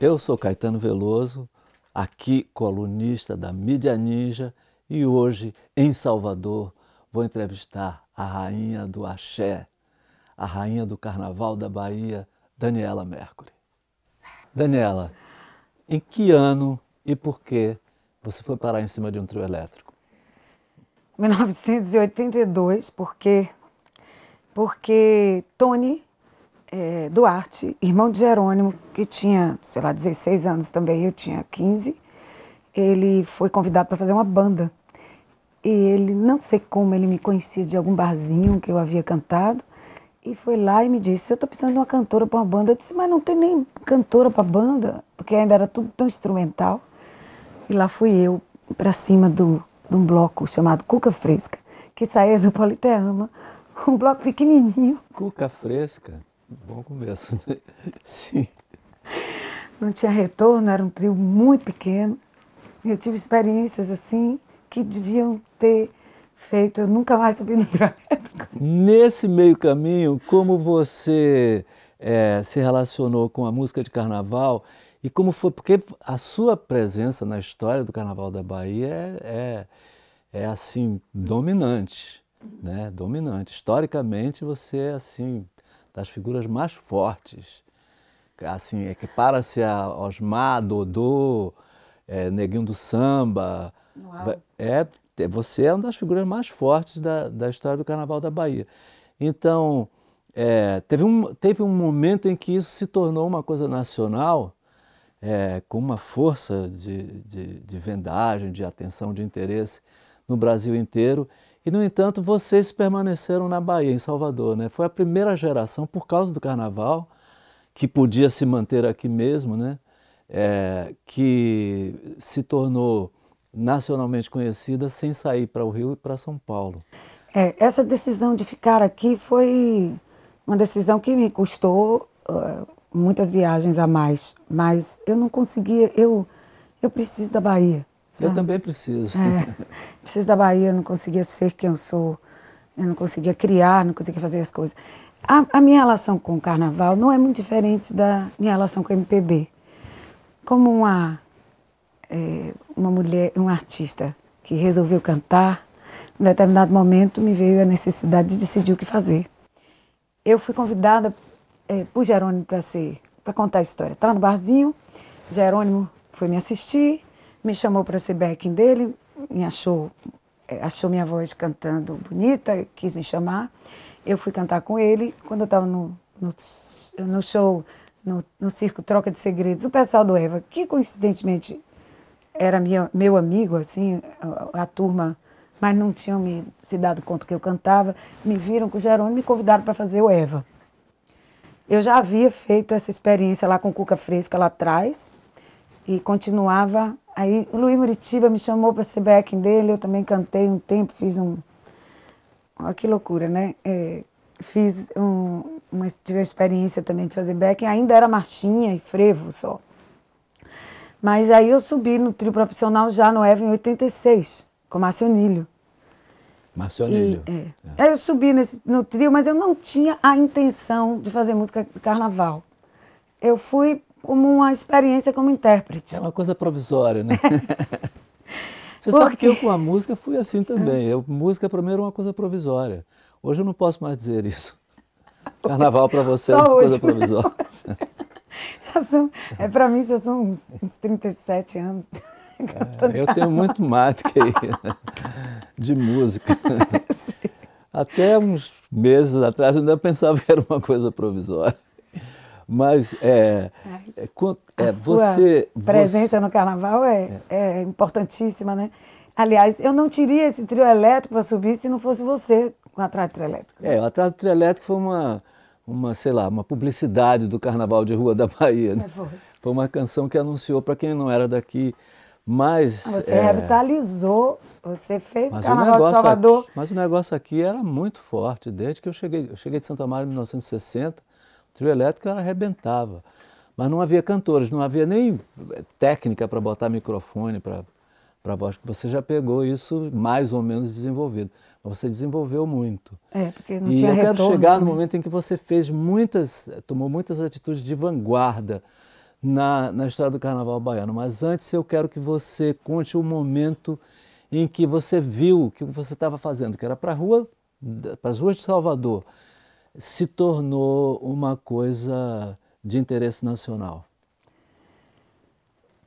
Eu sou Caetano Veloso, aqui colunista da Mídia Ninja e hoje em Salvador vou entrevistar a rainha do axé, a rainha do carnaval da Bahia, Daniela Mercury. Daniela, em que ano e por que você foi parar em cima de um trio elétrico? 1982, porque porque Tony é, Duarte, irmão de Jerônimo, que tinha, sei lá, 16 anos também, eu tinha 15, ele foi convidado para fazer uma banda. E ele, não sei como, ele me conhecia de algum barzinho que eu havia cantado, e foi lá e me disse: Eu estou precisando de uma cantora para uma banda. Eu disse: Mas não tem nem cantora para banda, porque ainda era tudo tão instrumental. E lá fui eu para cima do, de um bloco chamado Cuca Fresca, que saía do Politeama, um bloco pequenininho. Cuca Fresca? Bom começo, né? Sim. Não tinha retorno, era um trio muito pequeno. Eu tive experiências assim que deviam ter feito, eu nunca mais subi no Nesse meio caminho, como você é, se relacionou com a música de carnaval e como foi, porque a sua presença na história do carnaval da Bahia é, é, é assim, dominante, né? Dominante. Historicamente, você é assim, das figuras mais fortes. Assim, equipara-se é a Osmar, Dodô, é, Neguinho do Samba. É, você é uma das figuras mais fortes da, da história do Carnaval da Bahia. Então, é, teve, um, teve um momento em que isso se tornou uma coisa nacional, é, com uma força de, de, de vendagem, de atenção, de interesse no Brasil inteiro. E, no entanto, vocês permaneceram na Bahia, em Salvador. Né? Foi a primeira geração, por causa do carnaval, que podia se manter aqui mesmo, né? É, que se tornou nacionalmente conhecida sem sair para o Rio e para São Paulo. É, essa decisão de ficar aqui foi uma decisão que me custou uh, muitas viagens a mais, mas eu não conseguia, eu, eu preciso da Bahia. Eu ah. também preciso. É, preciso da Bahia, eu não conseguia ser quem eu sou, eu não conseguia criar, não conseguia fazer as coisas. A, a minha relação com o carnaval não é muito diferente da minha relação com o MPB. Como uma, é, uma mulher, um artista que resolveu cantar, em determinado momento me veio a necessidade de decidir o que fazer. Eu fui convidada é, por Jerônimo para ser, para contar a história. Estava no barzinho, Jerônimo foi me assistir, me chamou para ser backing dele, me achou, é, achou minha voz cantando bonita, quis me chamar. Eu fui cantar com ele. Quando eu estava no, no, no, show, no, no circo Troca de Segredos, o pessoal do Eva, que coincidentemente era minha, meu amigo, assim, a, a, turma, mas não tinham me, se dado conta que eu cantava, me viram com o Jerônimo e me convidaram para fazer o Eva. Eu já havia feito essa experiência lá com Cuca Fresca lá atrás e continuava Aí o Luiz Muritiba me chamou para ser backing dele, eu também cantei um tempo, fiz um. Olha que loucura, né? É, fiz um, uma, tive a experiência também de fazer backing, ainda era marchinha e frevo só. Mas aí eu subi no trio profissional já no Eva em 86, com Márcio Nilho. Márcio Nilho. É. É. Aí eu subi nesse, no trio, mas eu não tinha a intenção de fazer música de carnaval. Eu fui como uma experiência como intérprete. É uma coisa provisória, né? É. Você Porque... sabe que eu com a música fui assim também. Ah. Eu, música para mim era uma coisa provisória. Hoje eu não posso mais dizer isso. Carnaval para você é Só é uma hoje, coisa provisória. São, é, para mim já são uns, uns 37 anos. É, eu tenho muito mais de música. Até uns meses atrás ainda pensava que era uma coisa provisória. Mas é, é é, é você, presença você... no carnaval é, é. é, importantíssima, né? Aliás, eu não teria esse trio elétrico para subir se não fosse você com a trio elétrico. É, o atraso trio elétrico foi uma, uma, sei lá, uma publicidade do Carnaval de Rua da Bahia. Né? É, foi. foi uma canção que anunciou para quem não era daqui. Mas. Ah, você é... revitalizou, você fez mas o Carnaval o de Salvador. Aqui, mas o negócio aqui era muito forte. Desde que eu cheguei, eu cheguei de Santa Maria em 1960, o trio elétrico arrebentava. Mas não havia cantores, não havia nem eh, técnica para botar microfone para voz, que você já pegou isso mais ou menos desenvolvido. Mas você desenvolveu muito. É, porque não e tinha eu retorno, quero chegar né? no momento em que você fez muitas, eh, tomou muitas atitudes de vanguarda na, na história do carnaval baiano. Mas antes eu quero que você conte o um momento em que você viu o que você estava fazendo, que era para rua, as ruas de Salvador, se tornou uma coisa de interesse nacional?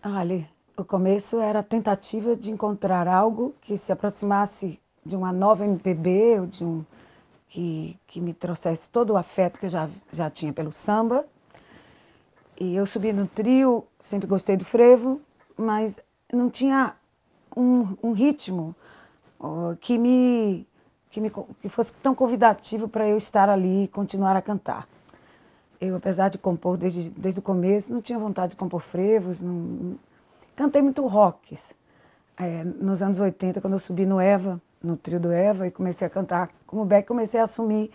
Olha, o começo era a tentativa de encontrar algo que se aproximasse de uma nova MPB, ou de um que, que me trouxesse todo o afeto que eu já, já tinha pelo samba. E eu subi no trio, sempre gostei do frevo, mas não tinha um, um ritmo uh, que me que, me, que fosse tão convidativo para eu estar ali e continuar a cantar eu, apesar de compor desde, desde o começo, não tinha vontade de compor frevos. Não... Cantei muito rocks. É, nos anos 80, quando eu subi no Eva, no trio do Eva, e comecei a cantar como Beck, comecei a assumir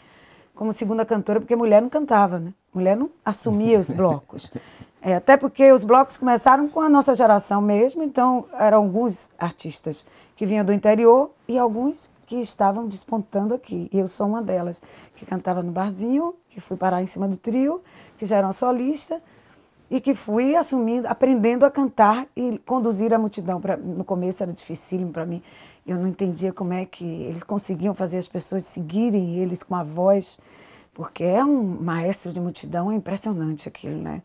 como segunda cantora, porque mulher não cantava, né? Mulher não assumia os blocos. É, até porque os blocos começaram com a nossa geração mesmo, então eram alguns artistas que vinham do interior e alguns que estavam despontando aqui. E eu sou uma delas, que cantava no barzinho, que fui parar em cima do trio, que já era uma solista e que fui assumindo, aprendendo a cantar e conduzir a multidão. Pra, no começo era dificílimo para mim. Eu não entendia como é que eles conseguiam fazer as pessoas seguirem eles com a voz, porque é um maestro de multidão, é impressionante aquilo, né?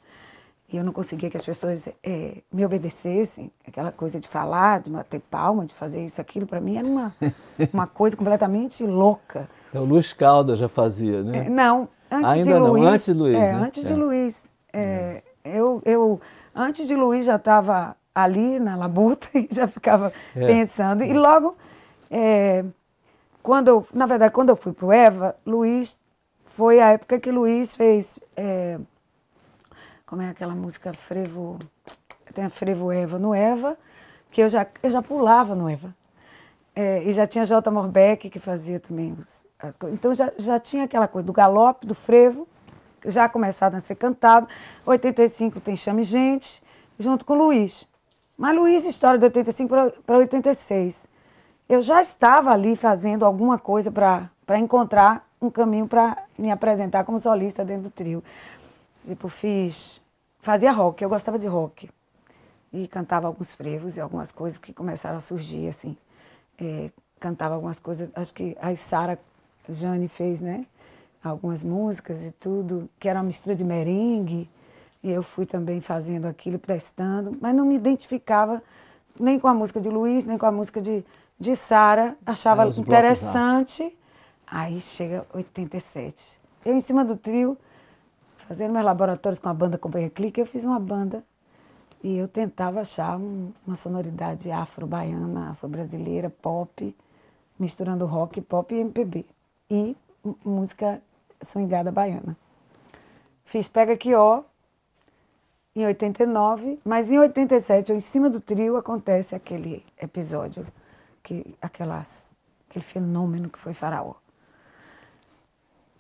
e eu não conseguia que as pessoas é, me obedecessem, aquela coisa de falar, de bater palma, de fazer isso, aquilo, para mim era uma, uma coisa completamente louca. É, o Luiz Caldas já fazia, né? É, não, antes Ainda de não, Luiz. antes de Luiz, é, né? Antes de é. Luiz. É. eu, eu, antes de Luiz já estava ali na labuta e já ficava pensando. E logo, quando na verdade, quando eu fui para o Eva, Luiz, foi a época que Luiz fez como é aquela música Frevo. Tem a Frevo Eva no Eva, que eu já, eu já pulava no Eva. É, e já tinha J. Morbeck que fazia também os, as coisas. Então já, já tinha aquela coisa do galope, do frevo, já começado a ser cantado. 85 tem Chame Gente, junto com Luiz. Mas Luiz, história de 85 para 86. Eu já estava ali fazendo alguma coisa para encontrar um caminho para me apresentar como solista dentro do trio. Tipo, fiz. Fazia rock, eu gostava de rock. E cantava alguns frevos e algumas coisas que começaram a surgir, assim. É, cantava algumas coisas, acho que a Sara Jane fez, né? Algumas músicas e tudo, que era uma mistura de merengue. E eu fui também fazendo aquilo, prestando, mas não me identificava nem com a música de Luiz, nem com a música de, de Sara. Achava é, interessante. Aí chega 87. Eu em cima do trio fazendo meus laboratórios com a banda Companhia Clique, eu fiz uma banda e eu tentava achar um, uma sonoridade afro-baiana, afro-brasileira, pop, misturando rock, pop e MPB. E música swingada baiana. Fiz Pega Que Ó em 89, mas em 87, em cima do trio, acontece aquele episódio, que, aquelas, aquele fenômeno que foi Faraó.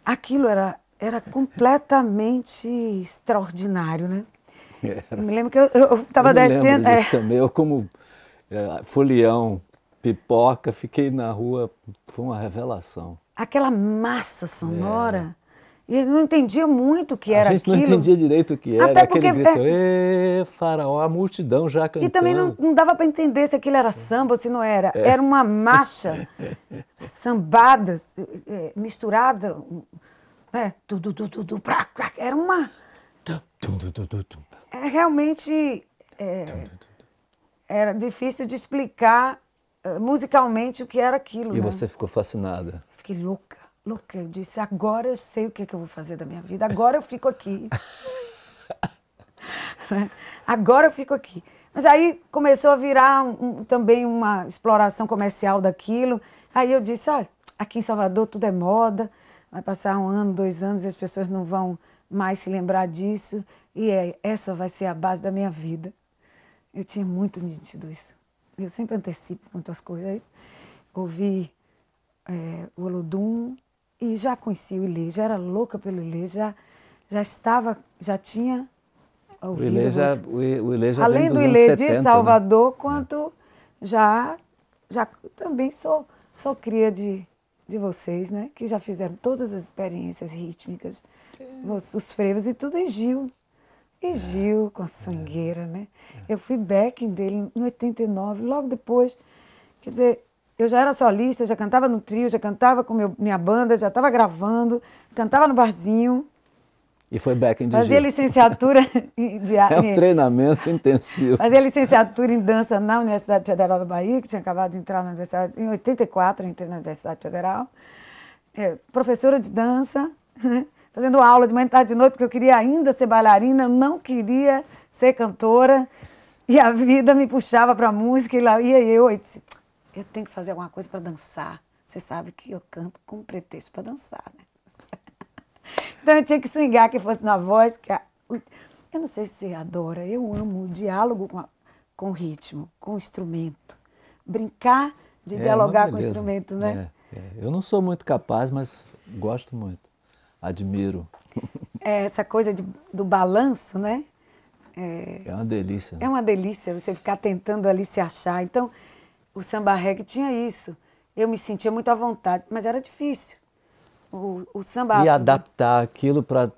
Aquilo era era completamente extraordinário, né? Era. Eu me lembro que eu estava descendo. Me é. também. Eu, como é, folião, pipoca, fiquei na rua, foi uma revelação. Aquela massa sonora. É. E eu não entendia muito o que era aquilo. A gente não entendia direito o que era. Até porque, Aquele grito, é... faraó, a multidão já cantando. E também não, não dava para entender se aquilo era samba ou se não era. É. Era uma marcha sambada, é, misturada é, du, du, du, du, du, pra, pra, era uma. É, realmente é, era difícil de explicar eh, musicalmente o que era aquilo. E né? você ficou fascinada? Fiquei louca, louca. Eu disse: agora eu sei o que, é que eu vou fazer da minha vida, agora eu fico aqui. agora eu fico aqui. Mas aí começou a virar um, também uma exploração comercial daquilo. Aí eu disse: olha, aqui em Salvador tudo é moda Vai passar um ano, dois anos e as pessoas não vão mais se lembrar disso. E é, essa vai ser a base da minha vida. Eu tinha muito nítido isso. Eu sempre antecipo muitas coisas. ouvi é, o Olodum e já conhecia o Ilê, já era louca pelo Ilê, já, já estava, já tinha ouvido. O Ilê já, o Ilê já Além do Ilê 70, de né? Salvador, né? quanto já, já também sou, sou cria de de vocês, né? Que já fizeram todas as experiências rítmicas, é. os frevos e tudo, e Gil. E é, Gil com a é. sangueira, né? É. Eu fui backing dele em 89, logo depois. Quer dizer, eu já era solista, já cantava no trio, já cantava com meu, minha banda, já estava gravando, cantava no barzinho. E foi back de Fazia licenciatura em dança. É um treinamento intensivo. Fazia licenciatura em dança na Universidade Federal da Bahia, que tinha acabado de entrar na Universidade. Em 84, entrei na Universidade Federal. É, professora de dança, fazendo aula de manhã, tarde de noite, porque eu queria ainda ser bailarina, não queria ser cantora. E a vida me puxava para a música e lá ia eu e disse: eu tenho que fazer alguma coisa para dançar. Você sabe que eu canto com pretexto para dançar, né? Então eu tinha que swingar que fosse na voz. Que a... Eu não sei se você adora, eu amo o diálogo com, a... com ritmo, com instrumento. Brincar de é, dialogar com instrumento, né? É, é. Eu não sou muito capaz, mas gosto muito. Admiro. É, essa coisa de, do balanço, né? É, é, uma delícia. Né? É uma delícia você ficar tentando ali se achar. Então, o samba reggae tinha isso. Eu me sentia muito à vontade, mas era difícil o, o samba. E né? adaptar aquilo para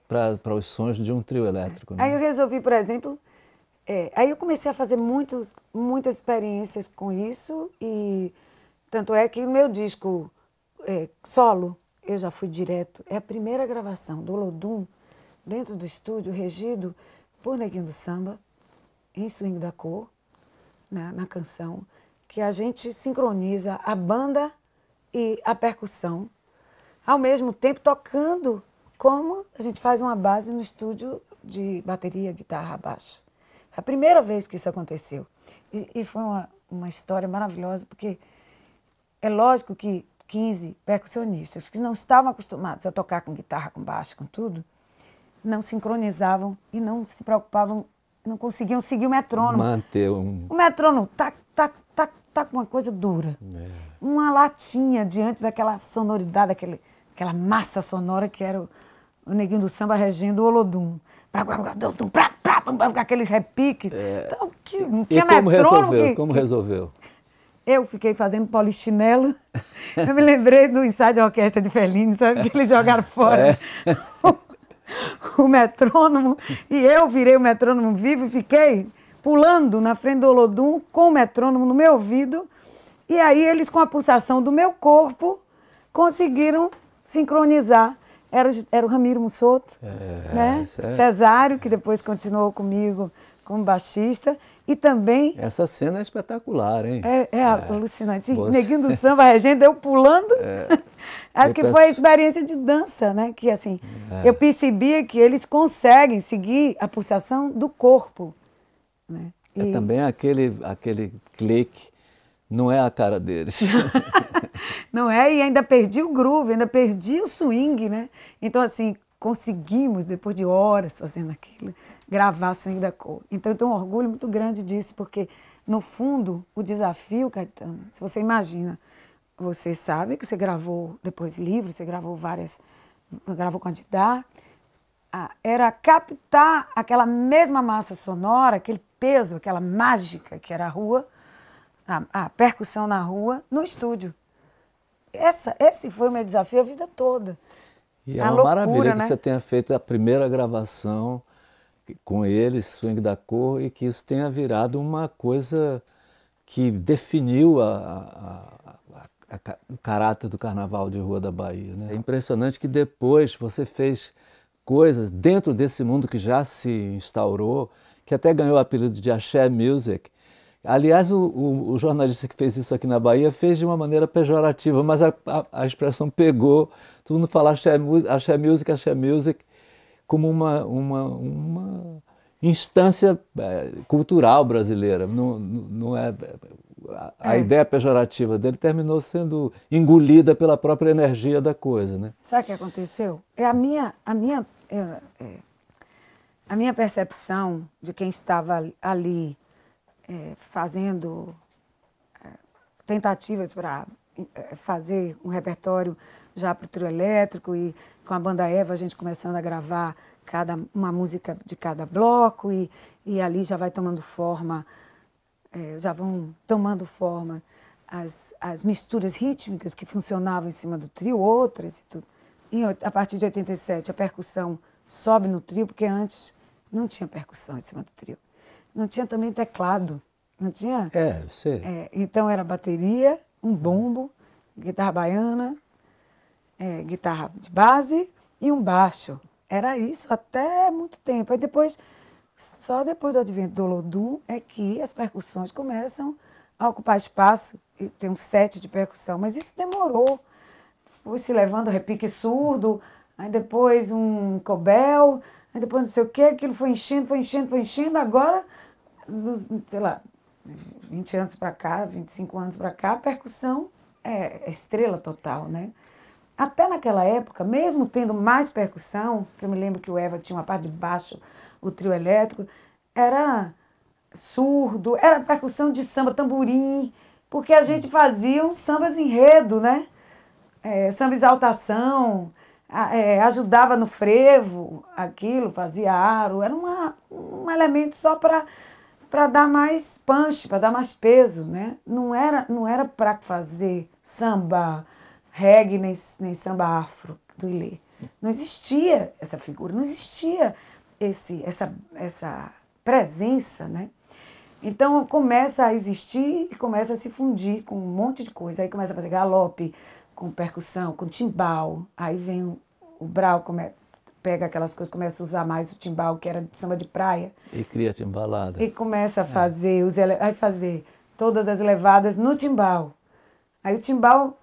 os sons de um trio elétrico. Né? Aí eu resolvi, por exemplo, é, aí eu comecei a fazer muitos, muitas experiências com isso e tanto é que o meu disco é, solo, eu já fui direto, é a primeira gravação do Lodum dentro do estúdio regido por Neguinho do Samba, em Swing da Cor, na, na canção, que a gente sincroniza a banda e a percussão ao mesmo tempo tocando como a gente faz uma base no estúdio de bateria, guitarra, baixo. a primeira vez que isso aconteceu. E, e foi uma, uma história maravilhosa, porque é lógico que 15 percussionistas que não estavam acostumados a tocar com guitarra, com baixo, com tudo, não sincronizavam e não se preocupavam, não conseguiam seguir o metrônomo. Manter um... O metrônomo, tá tá tá, tá com uma coisa dura. É. Uma latinha diante daquela sonoridade, daquele aquela massa sonora que era o, o neguinho do samba regendo o Olodum. Aqueles repiques. É. então, que, não tinha e como resolveu? Que, como resolveu? Eu fiquei fazendo polichinelo. Eu me lembrei do ensaio de orquestra de Fellini, sabe? Que eles jogaram fora é. o, o metrônomo. E eu virei o metrônomo vivo e fiquei pulando na frente do Olodum com o metrônomo no meu ouvido. E aí eles, com a pulsação do meu corpo, conseguiram sincronizar. Era, era o Ramiro Mussoto, é, né? É. Cesário, que depois continuou comigo como baixista. E também. Essa cena é espetacular, hein? É, é, é. alucinante. Você... Neguinho do samba, regendo, eu pulando. É. Acho eu que foi a experiência de dança, né? Que assim, é. eu percebia que eles conseguem seguir a pulsação do corpo. Né? É e... É também aquele, aquele clique não é a cara deles. não é, e ainda perdi o groove, ainda perdi o swing, né? Então, assim, conseguimos, depois de horas fazendo aquilo, gravar Swing da Cor. Então, eu tenho um orgulho muito grande disso, porque, no fundo, o desafio, Caetano, se você imagina, você sabe que você gravou depois livro, você gravou várias, gravou com a Didá, era captar aquela mesma massa sonora, aquele peso, aquela mágica que era a rua, a, a percussão na rua, no estúdio. Essa, esse foi o meu desafio a vida toda. E é a é uma loucura, maravilha né? que você tenha feito a primeira gravação com eles, Swing da Cor, e que isso tenha virado uma coisa que definiu a, a, a, o caráter do Carnaval de Rua da Bahia. Né? É impressionante que depois você fez coisas dentro desse mundo que já se instaurou, que até ganhou o apelido de Axé Music, Aliás, o, o, o, jornalista que fez isso aqui na Bahia fez de uma maneira pejorativa, mas a, a, a expressão pegou. Todo mundo fala axé, axé music, axé music, como uma, uma, uma instância é, cultural brasileira. Não, não é, a é. ideia pejorativa dele terminou sendo engolida pela própria energia da coisa. Né? Sabe o que aconteceu? É a minha, a minha, é, é a minha percepção de quem estava ali é, fazendo é, tentativas para é, fazer um repertório já para o trio elétrico e com a banda Eva a gente começando a gravar cada uma música de cada bloco e, e ali já vai tomando forma, é, já vão tomando forma as, as misturas rítmicas que funcionavam em cima do trio, outras e tudo. E a partir de 87 a percussão sobe no trio, porque antes não tinha percussão em cima do trio não tinha também teclado, não tinha? É, eu sei. É, então era bateria, um bombo, guitarra baiana, é, guitarra de base e um baixo. Era isso até muito tempo. Aí depois, só depois do advento do Lodum, é que as percussões começam a ocupar espaço e tem um set de percussão, mas isso demorou. Foi se levando repique surdo, aí depois um cobel, aí depois não sei o que, aquilo foi enchendo, foi enchendo, foi enchendo, agora dos, sei lá, 20 anos para cá, 25 anos para cá, a percussão é, é estrela total, né? Até naquela época, mesmo tendo mais percussão, que eu me lembro que o Eva tinha uma parte de baixo, o trio elétrico, era surdo, era percussão de samba, tamborim, porque a gente fazia uns sambas enredo, né? É, samba exaltação, é, ajudava no frevo, aquilo, fazia aro, era uma, um elemento só para para dar mais punch, para dar mais peso, né? Não era não era para fazer samba reggae nem, nem samba afro do Ilê. Não existia essa figura, não existia esse essa essa presença, né? Então começa a existir e começa a se fundir com um monte de coisa. Aí começa a fazer galope, com percussão, com timbal. Aí vem o, o brau, pega aquelas coisas, começa a usar mais o timbal, que era de samba de praia. E cria timbalada. E começa a é. fazer, é. os ele... Aí fazer todas as levadas no timbal. Aí o timbal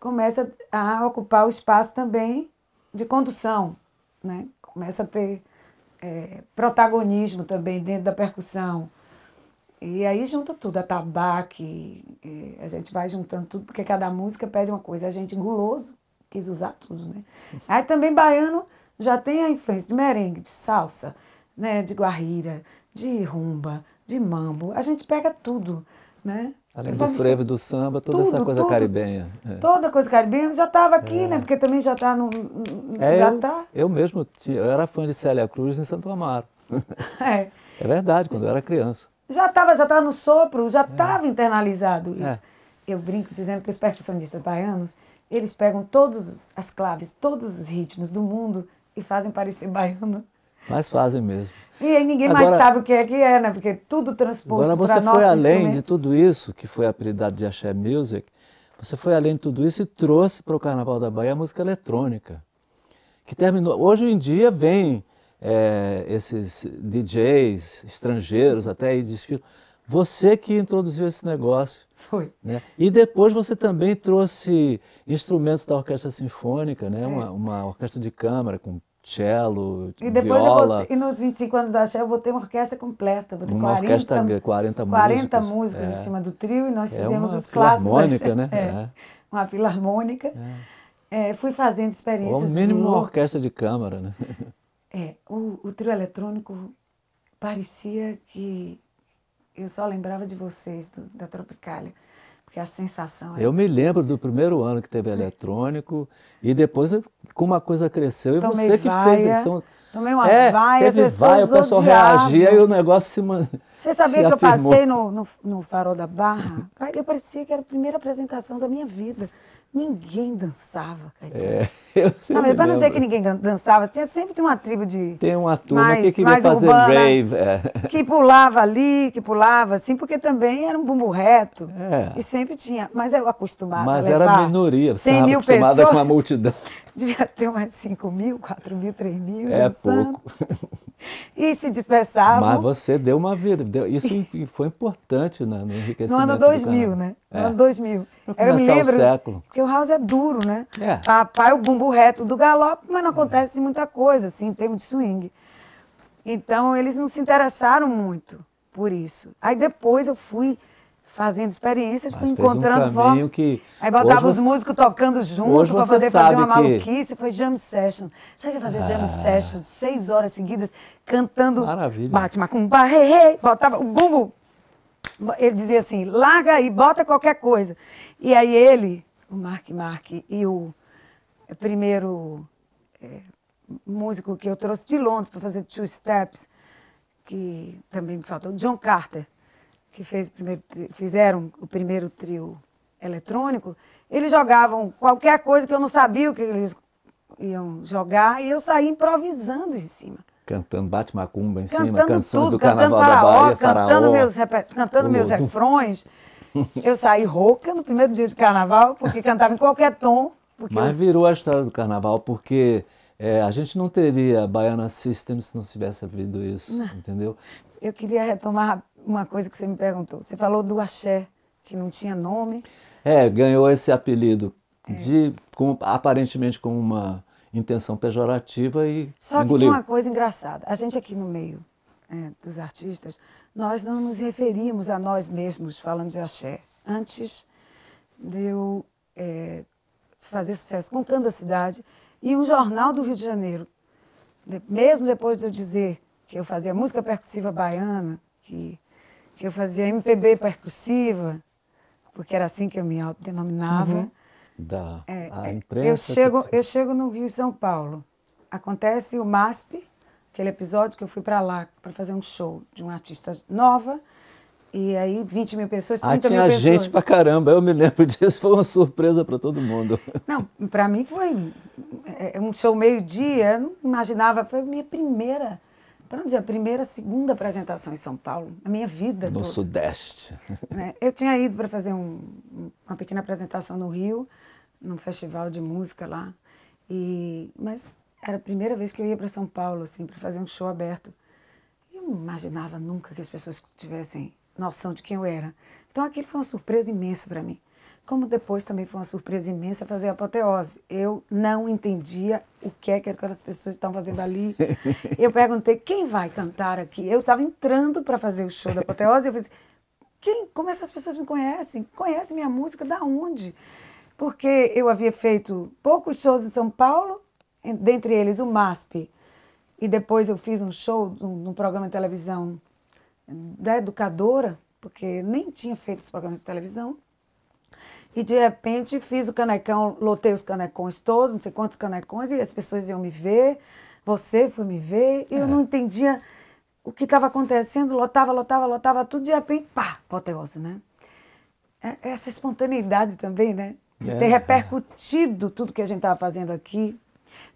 começa a ocupar o espaço também de condução, né? Começa a ter é, protagonismo também dentro da percussão. E aí junta tudo, a tabaque, é, a gente vai juntando tudo, porque cada música pede uma coisa. A gente guloso quis usar tudo, né? Aí também baiano já tem a influência de merengue, de salsa, né, de guarrira, de rumba, de mambo. A gente pega tudo, né? Além então, do frevo, do samba, toda tudo, essa coisa tudo, caribenha. É. Toda coisa caribenha já estava aqui, é. né? Porque também já está no. É, já eu, tá. eu mesmo tinha, eu era fã de Célia Cruz em Santo Amaro. É. é verdade, quando eu era criança. Já estava já tava tá no sopro, já estava é. internalizado é. isso. Eu brinco dizendo que os percussionistas baianos, eles pegam todas as claves, todos os ritmos do mundo e fazem parecer baiano. Mas fazem mesmo. E aí ninguém agora, mais sabe o que é que é, né? Porque tudo transposto Agora você foi além de tudo isso, que foi a de Axé Music, você foi além de tudo isso e trouxe para o Carnaval da Bahia a música eletrônica. Que terminou. Hoje em dia vem é, esses DJs estrangeiros até aí desfilam. Você que introduziu esse negócio foi. Né? E depois você também trouxe instrumentos da orquestra sinfônica, né? É. Uma, uma, orquestra de câmara com cello, e depois viola. Botei, e nos 25 anos da Axé eu botei uma orquestra completa. Botei uma 40, orquestra 40 músicas. 40 músicas é. em cima do trio e nós é fizemos os clássicos. uma Filarmônica, né? É, é. Uma filarmônica. É. É, fui fazendo experiências. Ou mínimo uma orquestra de câmara, né? É, o, o trio eletrônico parecia que eu só lembrava de vocês, do, da Tropicália, porque a sensação era... Eu me lembro do primeiro ano que teve eletrônico e depois como a coisa cresceu e você que fez isso. Tomei uma é, vaia, teve vaia, o pessoal reagia e o negócio se man... Você sabia que afirmou. eu passei no, no, no Farol da Barra? Eu parecia que era a primeira apresentação da minha vida. Ninguém dançava, Caetano. É, eu sei. Não, para não dizer que ninguém dançava, tinha sempre uma tribo de. Tem uma turma mais, que queria fazer urbana, É. Que pulava ali, que pulava assim, porque também era um bumbo reto. É. E sempre tinha. Mas eu acostumava. Mas era minoria, você estava acostumada pessoas, com a multidão. devia ter umas 5 mil, 4 mil, 3 mil. É dançando. Né, pouco. E se dispersavam. Mas você deu uma vida. Deu, isso foi importante né, no enriquecimento. No ano 2000, né? No é. ano 2000. Pra eu me lembro. O século. Porque o house é duro, né? É. Papai, o bumbo reto do galope, mas não acontece é. muita coisa, assim, em termos de swing. Então, eles não se interessaram muito por isso. Aí depois eu fui fazendo experiências, Mas encontrando um forma. Que... Aí botava os você... músicos tocando junto para poder fazer uma que... maluquice. Foi jam session. Sabe o que é fazer ah. jam session? seis horas seguidas, cantando. Maravilha. Bate com he, he, botava o bumbo. Ele dizia assim, larga aí, bota qualquer coisa. E aí ele, o Mark Mark e o eh, primeiro é, músico que eu trouxe de Londres para fazer Two Steps, que também me faltou, John Carter que fez o primeiro, fizeram o primeiro trio eletrônico, eles jogavam qualquer coisa que eu não sabia o que eles iam jogar e eu saí improvisando em cima. Cantando Bate Macumba em cima, canção tudo, do Carnaval faraó, da Bahia, faraó, Cantando meus, cantando meus refrões. Eu saí rouca no primeiro dia de carnaval, porque cantava em qualquer tom. Mas eu... virou a história do carnaval, porque é, a gente não teria Baiana System se não tivesse havido isso, não. entendeu? Eu queria retomar uma coisa que você me perguntou. Você falou do axé, que não tinha nome. É, ganhou esse apelido é. de com, aparentemente com uma intenção pejorativa e Só engoliu. Só que uma coisa engraçada. A gente aqui no meio é, dos artistas, nós não nos referíamos a nós mesmos falando de axé. Antes de eu é, fazer sucesso com a Cidade e um jornal do Rio de Janeiro, mesmo depois de eu dizer que eu fazia música percussiva baiana, que que eu fazia MPB percussiva, porque era assim que eu me autodenominava. Uhum. Da é, a é, imprensa. Eu chego, eu chego no Rio de São Paulo. Acontece o MASP, aquele episódio que eu fui para lá para fazer um show de uma artista nova. E aí 20 mil pessoas, 30 ah, tinha mil gente pra caramba, eu me lembro disso, foi uma surpresa para todo mundo. Não, para mim foi é, um show meio-dia, eu não imaginava, foi a minha primeira para não dizer, a primeira, a segunda apresentação em São Paulo, a minha vida. No toda. Sudeste. Né? Eu tinha ido para fazer um, uma pequena apresentação no Rio, num festival de música lá, e, mas era a primeira vez que eu ia para São Paulo, assim, para fazer um show aberto. Eu não imaginava nunca que as pessoas tivessem noção de quem eu era. Então aquilo foi uma surpresa imensa para mim. Como depois também foi uma surpresa imensa fazer a apoteose. Eu não entendia o que é que aquelas pessoas estavam fazendo ali. Eu perguntei quem vai cantar aqui. Eu estava entrando para fazer o show da apoteose. Eu falei assim, quem, como essas pessoas me conhecem? Conhecem minha música da onde? Porque eu havia feito poucos shows em São Paulo, dentre eles o MASP. E depois eu fiz um show num programa de televisão eh, da educadora, porque nem tinha feito os programas de televisão. E de repente fiz o canecão, lotei os canecões todos, não sei quantos canecões, e as pessoas iam me ver, você foi me ver, e é. eu não entendia o que estava acontecendo, lotava, lotava, lotava, tudo, de repente, pá, apoteose, né? É, essa espontaneidade também, né? De ter é. repercutido tudo que a gente estava fazendo aqui.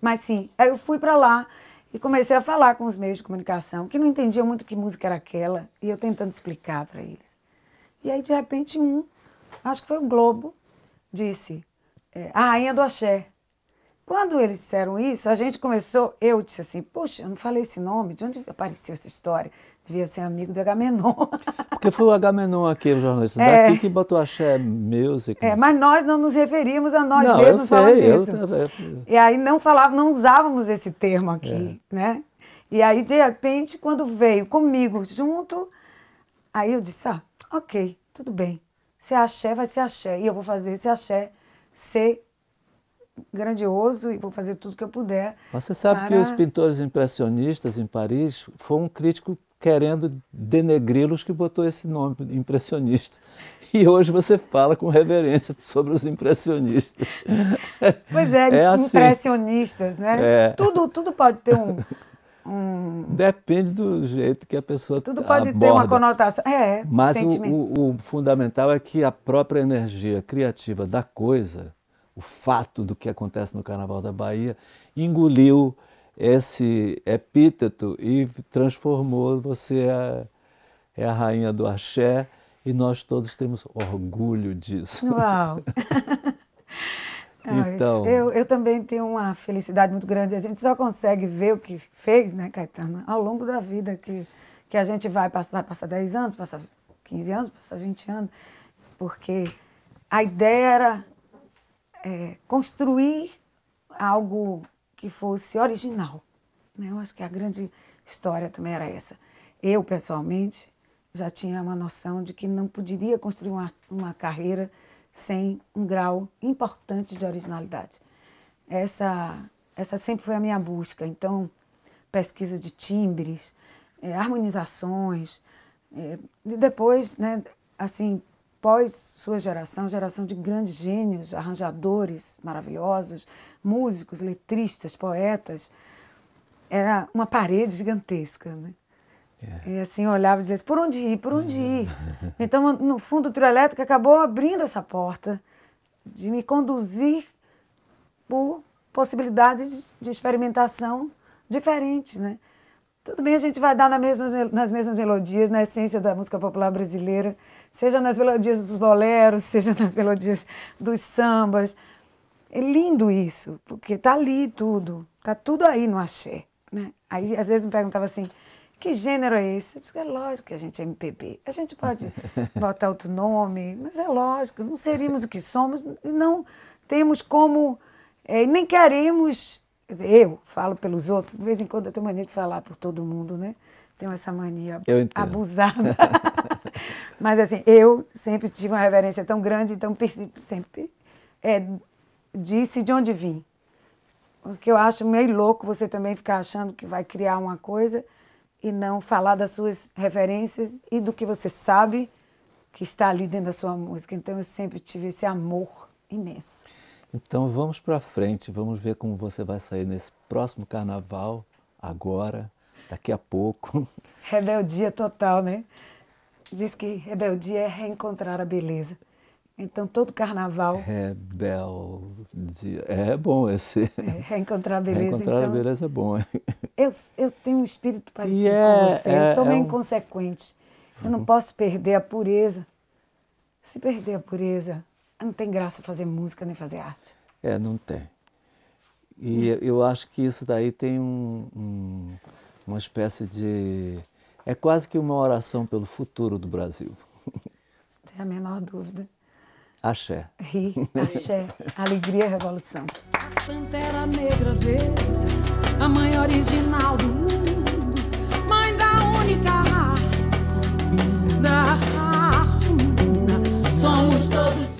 Mas sim, aí eu fui para lá e comecei a falar com os meios de comunicação, que não entendiam muito que música era aquela, e eu tentando explicar para eles. E aí, de repente, um acho que foi o Globo, disse é, a rainha do axé. Quando eles disseram isso, a gente começou, eu disse assim, poxa, eu não falei esse nome, de onde apareceu essa história? Devia ser amigo do Agamenon. Porque foi o Agamenon aqui, o jornalista é. daqui, que botou axé music. É, mas nós não nos referíamos a nós não, mesmos falando disso. Eu... E aí não falava, não usávamos esse termo aqui, é. né? E aí, de repente, quando veio comigo junto, aí eu disse, ah, ok, tudo bem. Se é axé, vai ser axé. E eu vou fazer esse axé ser grandioso e vou fazer tudo que eu puder. você sabe para... que os pintores impressionistas em Paris foi um crítico querendo denegri-los que botou esse nome, impressionista. E hoje você fala com reverência sobre os impressionistas. Pois é, é assim. impressionistas, né? É. Tudo, tudo pode ter um, um... Depende do jeito que a pessoa Tudo pode aborda. ter uma conotação. É, é, Mas o, o, o, fundamental é que a própria energia criativa da coisa, o fato do que acontece no Carnaval da Bahia, engoliu esse epíteto e transformou você a, é, é a rainha do axé e nós todos temos orgulho disso. Uau! Então... Eu, eu também tenho uma felicidade muito grande. A gente só consegue ver o que fez, né, Caetano, ao longo da vida que, que a gente vai passar, vai passar 10 anos, passar 15 anos, passar 20 anos, porque a ideia era é, construir algo que fosse original. Né? Eu acho que a grande história também era essa. Eu, pessoalmente, já tinha uma noção de que não poderia construir uma, uma carreira sem um grau importante de originalidade. Essa, essa sempre foi a minha busca. Então, pesquisa de timbres, é, harmonizações, é, e depois, né, assim, pós sua geração, geração de grandes gênios, arranjadores maravilhosos, músicos, letristas, poetas, era uma parede gigantesca. Né? É. E assim olhava e dizia, por onde ir, por onde é. ir? então, no fundo, o trio elétrico acabou abrindo essa porta de me conduzir por possibilidades de experimentação diferente, né? Tudo bem, a gente vai dar nas mesmas, nas mesmas melodias, na essência da música popular brasileira, seja nas melodias dos boleros, seja nas melodias dos sambas. É lindo isso, porque tá ali tudo, tá tudo aí no axé. Né? Aí às vezes me perguntava assim, que gênero é esse? Eu disse, é lógico que a gente é MPB. A gente pode botar outro nome, mas é lógico, não seríamos o que somos, e não temos como, é, nem queremos. Eu falo pelos outros, de vez em quando eu tenho mania de falar por todo mundo, né? Tenho essa mania abusada. mas assim, eu sempre tive uma reverência tão grande, então sempre é, disse de onde vim. Porque eu acho meio louco você também ficar achando que vai criar uma coisa e não falar das suas referências e do que você sabe que está ali dentro da sua música. Então eu sempre tive esse amor imenso. Então vamos para frente, vamos ver como você vai sair nesse próximo carnaval, agora, daqui a pouco. Rebeldia total, né? Diz que rebeldia é reencontrar a beleza. Então, todo carnaval. Rebelde. É, é bom esse. É, reencontrar a beleza. Reencontrar então, a beleza é bom. Eu, eu tenho um espírito parecido com é, você. É, eu sou é, é meio um... inconsequente. Eu não uhum. posso perder a pureza. Se perder a pureza, não tem graça fazer música nem fazer arte. É, não tem. E hum. eu acho que isso daí tem um, um, uma espécie de. É quase que uma oração pelo futuro do Brasil. Sem a menor dúvida. Axé. Ri, axé, alegria, e revolução. A pantera negra vez, a mãe original do mundo, mãe da única raça, da raça humana, somos todos